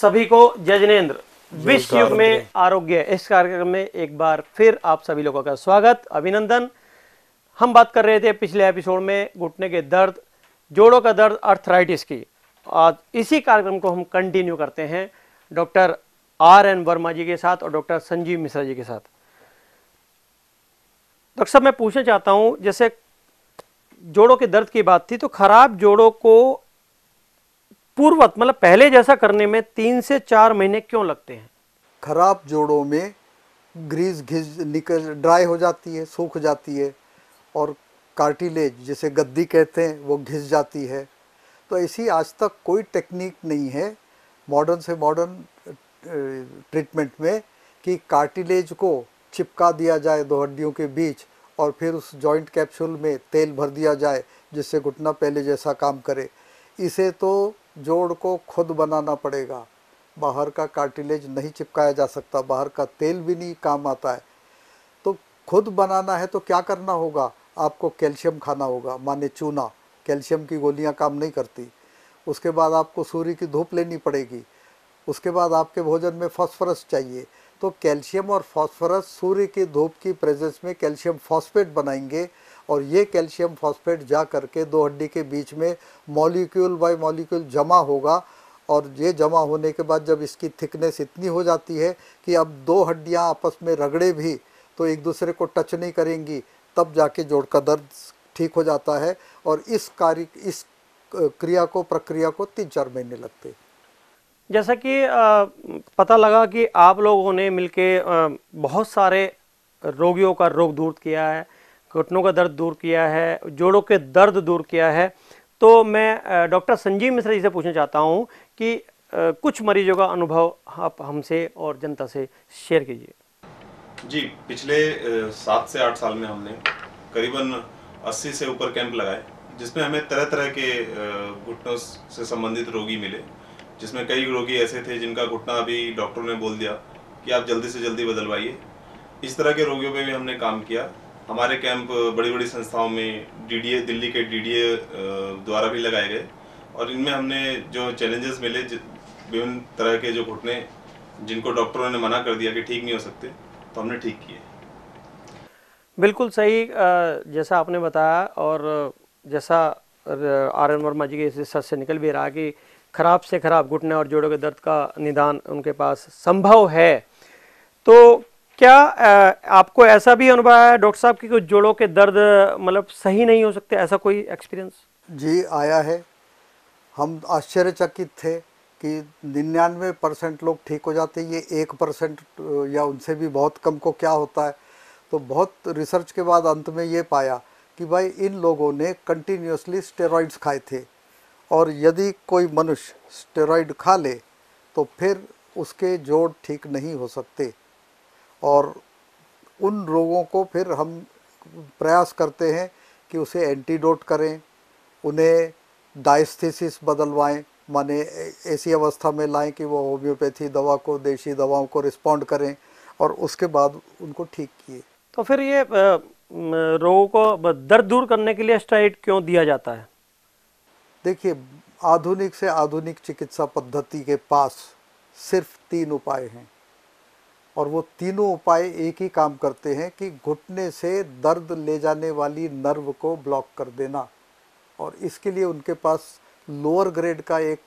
सभी को जजनेन्द्र विश्व युग में आरोग्य इस कार्यक्रम में एक बार फिर आप सभी लोगों का स्वागत अभिनंदन हम बात कर रहे थे पिछले एपिसोड में घुटने के दर्द जोड़ों का दर्द अर्थराइटिस की आज इसी कार्यक्रम को हम कंटिन्यू करते हैं doctor R N Verma ji के साथ और डॉक्टर संजीव मिश्रा जी के साथ डॉक्टर साहब मैं पूछना चाहता हूँ जैसे जोड़ों के दर्द की बात थी तो खराब जोड़ों को पूर्वत मतलब पहले जैसा करने में तीन से चार महीने क्यों लगते हैं खराब जोड़ों में ग्रीस घिस निकल ड्राई हो जाती है सूख जाती है और कार्टिलेज जिसे गद्दी कहते हैं वो घिस जाती है तो ऐसी आज तक कोई टेक्निक नहीं है मॉडर्न से मॉडर्न ट्रीटमेंट में कि कार्टिलेज को चिपका दिया जाए दो हड्डियों के बीच और फिर उस जॉइंट कैप्सूल में तेल भर दिया जाए जिससे घुटना पहले जैसा काम करे इसे तो जोड़ को खुद बनाना पड़ेगा बाहर का कार्टिलेज नहीं चिपकाया जा सकता बाहर का तेल भी नहीं काम आता है तो खुद बनाना है तो क्या करना होगा आपको कैल्शियम खाना होगा माने चूना कैल्शियम की गोलियां काम नहीं करती उसके बाद आपको सूर्य की धूप लेनी पड़ेगी उसके बाद आपके भोजन में फॉस्फोरस चाहिए तो कैल्शियम और फॉस्फोरस सूर्य की धूप की प्रेजेंस में कैल्शियम फॉस्फेट बनाएंगे और ये कैल्शियम फॉस्फेट जा करके दो हड्डी के बीच में मॉलिक्यूल बाय मॉलिक्यूल जमा होगा और ये जमा होने के बाद जब इसकी थिकनेस इतनी हो जाती है कि अब दो हड्डियाँ आपस में रगड़े भी तो एक दूसरे को टच नहीं करेंगी तब जाके जोड़ का दर्द ठीक हो जाता है और इस कार्य इस क्रिया को प्रक्रिया को तीन चार महीने लगते हैं जैसा कि पता लगा कि आप लोगों ने मिलके बहुत सारे रोगियों का रोग दूर किया है घुटनों का दर्द दूर किया है जोड़ों के दर्द दूर किया है तो मैं डॉक्टर संजीव मिश्रा जी से पूछना चाहता हूँ कि कुछ मरीजों का अनुभव आप हमसे और जनता से शेयर कीजिए जी पिछले सात से आठ साल में हमने करीबन अस्सी से ऊपर कैंप लगाए जिसमें हमें तरह तरह के घुटनों से संबंधित रोगी मिले जिसमें कई रोगी ऐसे थे जिनका घुटना अभी डॉक्टरों ने बोल दिया कि आप जल्दी से जल्दी बदलवाइए इस तरह के रोगियों पे भी हमने काम किया हमारे कैंप बड़ी बड़ी संस्थाओं में डीडीए दिल्ली के डीडीए द्वारा भी लगाए गए और इनमें हमने जो चैलेंजेस मिले विभिन्न तरह के जो घुटने जिनको डॉक्टरों ने मना कर दिया कि ठीक नहीं हो सकते तो हमने ठीक किए बिल्कुल सही जैसा आपने बताया और जैसा आर एन वर्मा जी के इस रिसर्च से निकल भी रहा कि खराब से खराब घुटने और जोड़ों के दर्द का निदान उनके पास संभव है तो क्या आपको ऐसा भी अनुभव है डॉक्टर साहब की कुछ जोड़ों के दर्द मतलब सही नहीं हो सकते ऐसा कोई एक्सपीरियंस जी आया है हम आश्चर्यचकित थे कि निन्यानवे परसेंट लोग ठीक हो जाते हैं ये एक परसेंट या उनसे भी बहुत कम को क्या होता है तो बहुत रिसर्च के बाद अंत में ये पाया कि भाई इन लोगों ने कंटिन्यूसली स्टेरॉइड्स खाए थे और यदि कोई मनुष्य स्टेरॉइड खा ले तो फिर उसके जोड़ ठीक नहीं हो सकते और उन रोगों को फिर हम प्रयास करते हैं कि उसे एंटीडोट करें उन्हें डायस्थिसिस बदलवाएं माने ऐसी अवस्था में लाएं कि वो होम्योपैथी दवा को देशी दवाओं को रिस्पॉन्ड करें और उसके बाद उनको ठीक किए तो फिर ये रोगों को दर्द दूर करने के लिए स्टेरॉइड क्यों दिया जाता है देखिए आधुनिक से आधुनिक चिकित्सा पद्धति के पास सिर्फ तीन उपाय हैं और वो तीनों उपाय एक ही काम करते हैं कि घुटने से दर्द ले जाने वाली नर्व को ब्लॉक कर देना और इसके लिए उनके पास लोअर ग्रेड का एक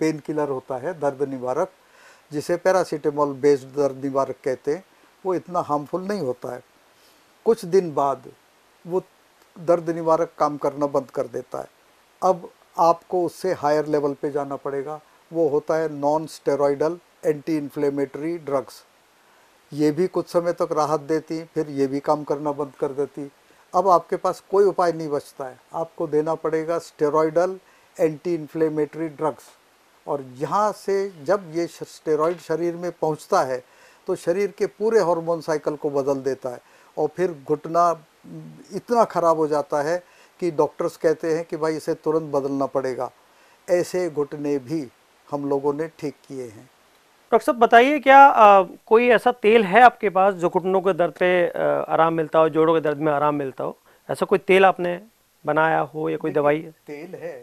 पेन किलर होता है दर्द निवारक जिसे पैरासीटामोल बेस्ड दर्द निवारक कहते हैं वो इतना हार्मफुल नहीं होता है कुछ दिन बाद वो दर्द निवारक काम करना बंद कर देता है अब आपको उससे हायर लेवल पे जाना पड़ेगा वो होता है non steroidal anti inflammatory drugs ये भी कुछ समय तक राहत देती फिर ये भी काम करना बंद कर देती अब आपके पास कोई उपाय नहीं बचता है आपको देना पड़ेगा स्टेरॉयडल एंटी इन्फ्लेमेटरी ड्रग्स और यहाँ से जब ये स्टेरॉयड शरीर में पहुँचता है तो शरीर के पूरे हार्मोन साइकिल को बदल देता है और फिर घुटना इतना ख़राब हो जाता है कि डॉक्टर्स कहते हैं कि भाई इसे तुरंत बदलना पड़ेगा ऐसे घुटने भी हम लोगों ने ठीक किए हैं डॉक्टर साहब बताइए क्या आ, कोई ऐसा तेल है आपके पास जो घुटनों के दर्द पे आराम मिलता हो जोड़ों के दर्द में आराम मिलता हो ऐसा कोई तेल आपने बनाया हो या कोई दवाई है? तेल है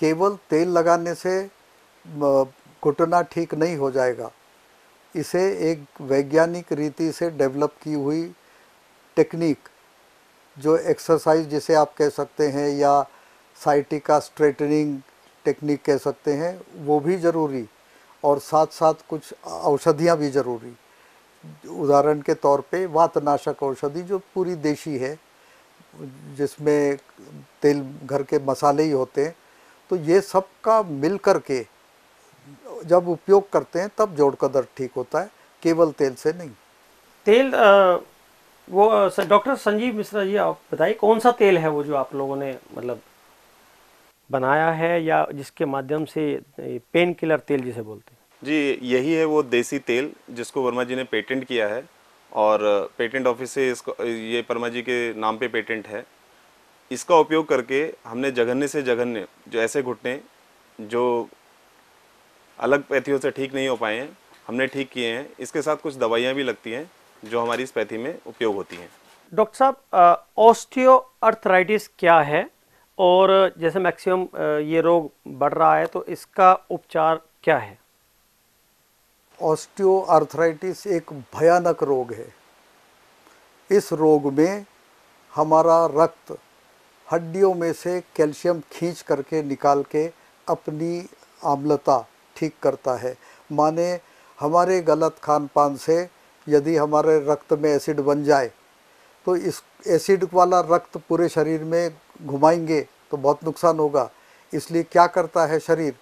केवल तेल लगाने से घुटना ठीक नहीं हो जाएगा इसे एक वैज्ञानिक रीति से डेवलप की हुई टेक्निक जो एक्सरसाइज जिसे आप कह सकते हैं या साइटिका स्ट्रेटनिंग टेक्निक कह सकते हैं वो भी ज़रूरी और साथ साथ कुछ औषधियाँ भी ज़रूरी उदाहरण के तौर पे वातनाशक औषधि जो पूरी देशी है जिसमें तेल घर के मसाले ही होते हैं तो ये सब का मिल कर के जब उपयोग करते हैं तब जोड़ का दर्द ठीक होता है केवल तेल से नहीं तेल आ, वो डॉक्टर संजीव मिश्रा जी आप बताइए कौन सा तेल है वो जो आप लोगों ने मतलब बनाया है या जिसके माध्यम से पेन किलर तेल जिसे बोलते हैं जी यही है वो देसी तेल जिसको वर्मा जी ने पेटेंट किया है और पेटेंट ऑफिस से इसको ये वर्मा जी के नाम पे पेटेंट है इसका उपयोग करके हमने जघन्य से जघन्य जो ऐसे घुटने जो अलग पैथियों से ठीक नहीं हो पाए हैं हमने ठीक किए हैं इसके साथ कुछ दवाइयाँ भी लगती हैं जो हमारी इस पैथी में उपयोग होती हैं डॉक्टर साहब ऑस्टियो अर्थराइटिस क्या है और जैसे मैक्सिमम ये रोग बढ़ रहा है तो इसका उपचार क्या है ऑस्टियोआर्थराइटिस एक भयानक रोग है इस रोग में हमारा रक्त हड्डियों में से कैल्शियम खींच करके निकाल के अपनी आम्लता ठीक करता है माने हमारे गलत खान पान से यदि हमारे रक्त में एसिड बन जाए तो इस एसिड वाला रक्त पूरे शरीर में घुमाएंगे तो बहुत नुकसान होगा इसलिए क्या करता है शरीर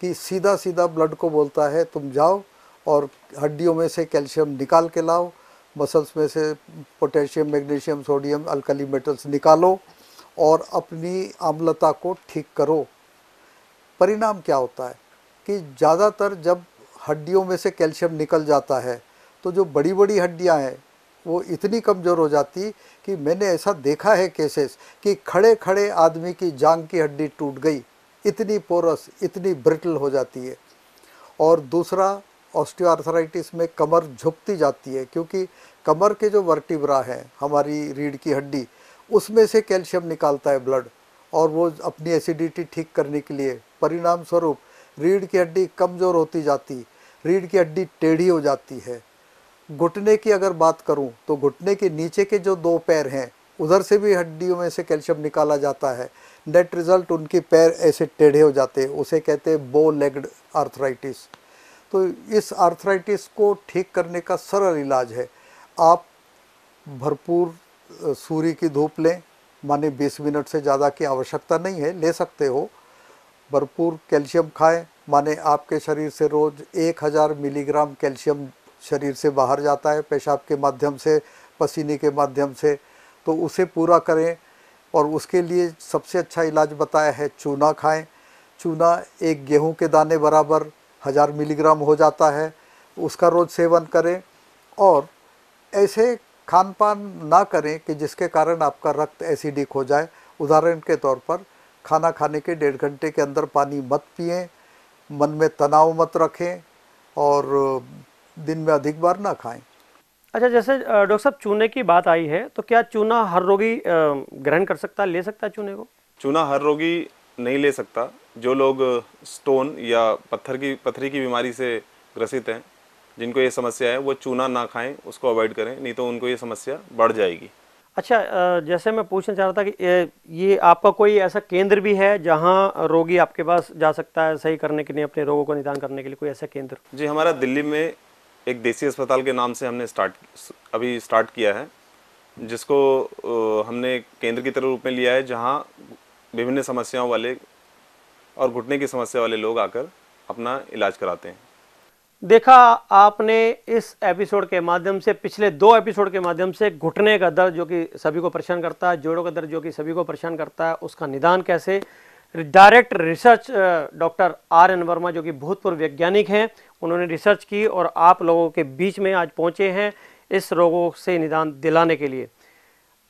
कि सीधा सीधा ब्लड को बोलता है तुम जाओ और हड्डियों में से कैल्शियम निकाल के लाओ मसल्स में से potassium magnesium sodium alkali metals निकालो और अपनी आम्लता को ठीक करो परिणाम क्या होता है कि ज़्यादातर जब हड्डियों में से कैल्शियम निकल जाता है तो जो बड़ी बड़ी हड्डियाँ हैं वो इतनी कमज़ोर हो जाती कि मैंने ऐसा देखा है केसेस कि खड़े खड़े आदमी की जांग की हड्डी टूट गई इतनी पोरस इतनी ब्रिटल हो जाती है और दूसरा ऑस्टियोआर्थराइटिस में कमर झुकती जाती है क्योंकि कमर के जो वर्टिब्रा हैं हमारी रीढ़ की हड्डी उसमें से कैल्शियम निकालता है ब्लड और वो अपनी एसिडिटी ठीक करने के लिए परिणाम स्वरूप रीढ़ की हड्डी कमज़ोर होती जाती रीढ़ की हड्डी टेढ़ी हो जाती है घुटने की अगर बात करूं तो घुटने के नीचे के जो दो पैर हैं उधर से भी हड्डियों में से कैल्शियम निकाला जाता है नेट रिज़ल्ट उनके पैर ऐसे टेढ़े हो जाते हैं उसे कहते हैं बो लेग्ड आर्थराइटिस तो इस आर्थराइटिस को ठीक करने का सरल इलाज है आप भरपूर सूर्य की धूप लें माने 20 मिनट से ज़्यादा की आवश्यकता नहीं है ले सकते हो भरपूर कैल्शियम खाएं माने आपके शरीर से रोज़ 1000 मिलीग्राम कैल्शियम शरीर से बाहर जाता है पेशाब के माध्यम से पसीने के माध्यम से तो उसे पूरा करें और उसके लिए सबसे अच्छा इलाज बताया है चूना खाएं चूना एक गेहूं के दाने बराबर हज़ार मिलीग्राम हो जाता है उसका रोज़ सेवन करें और ऐसे खान पान ना करें कि जिसके कारण आपका रक्त एसिडिक हो जाए उदाहरण के तौर पर खाना खाने के डेढ़ घंटे के अंदर पानी मत पिए मन में तनाव मत रखें और दिन में अधिक बार ना खाएं अच्छा जैसे डॉक्टर साहब चूने की बात आई है तो क्या चूना हर रोगी ग्रहण कर सकता ले सकता है चूने को चूना हर रोगी नहीं ले सकता जो लोग स्टोन या पत्थर की पथरी की बीमारी से ग्रसित हैं जिनको ये समस्या है वो चूना ना खाएं उसको अवॉइड करें नहीं तो उनको ये समस्या बढ़ जाएगी अच्छा जैसे मैं पूछना चाह रहा था कि ये आपका कोई ऐसा केंद्र भी है जहां रोगी आपके पास जा सकता है सही करने के लिए अपने रोगों को निदान करने के लिए कोई ऐसा केंद्र जी हमारा दिल्ली में एक देसी अस्पताल के नाम से हमने स्टार्ट अभी स्टार्ट किया है जिसको हमने केंद्र की तरह रूप में लिया है जहाँ विभिन्न समस्याओं वाले और घुटने की समस्या वाले लोग आकर अपना इलाज कराते हैं देखा आपने इस एपिसोड के माध्यम से पिछले दो एपिसोड के माध्यम से घुटने का दर्द जो कि सभी को परेशान करता है जोड़ों का दर्द जो कि सभी को परेशान करता है उसका निदान कैसे direct research doctor R N Verma जो कि भूतपूर्व वैज्ञानिक हैं उन्होंने रिसर्च की और आप लोगों के बीच में आज पहुँचे हैं इस रोगों से निदान दिलाने के लिए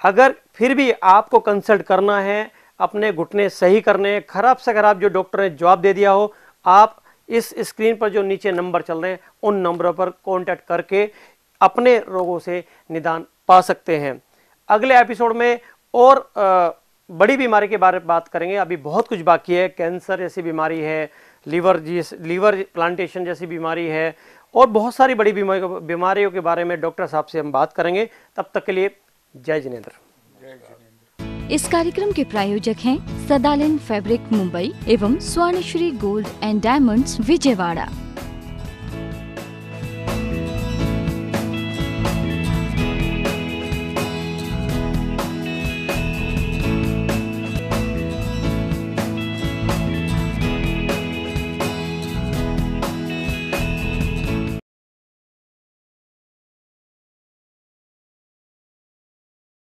अगर फिर भी आपको कंसल्ट करना है अपने घुटने सही करने खराब से खराब जो डॉक्टर ने जवाब दे दिया हो आप इस स्क्रीन पर जो नीचे नंबर चल रहे हैं उन नंबरों पर कॉन्टैक्ट करके अपने रोगों से निदान पा सकते हैं अगले एपिसोड में और आ, बड़ी बीमारी के बारे में बात करेंगे अभी बहुत कुछ बाकी है कैंसर जैसी बीमारी है लीवर जिस लीवर प्लांटेशन जैसी बीमारी है और बहुत सारी बड़ी बीमारियों के बारे में डॉक्टर साहब से हम बात करेंगे तब तक के लिए जय जिनेन्द्र इस कार्यक्रम के प्रायोजक हैं सदालिन फैब्रिक मुंबई एवं Swarnashri gold and diamonds Vijayawada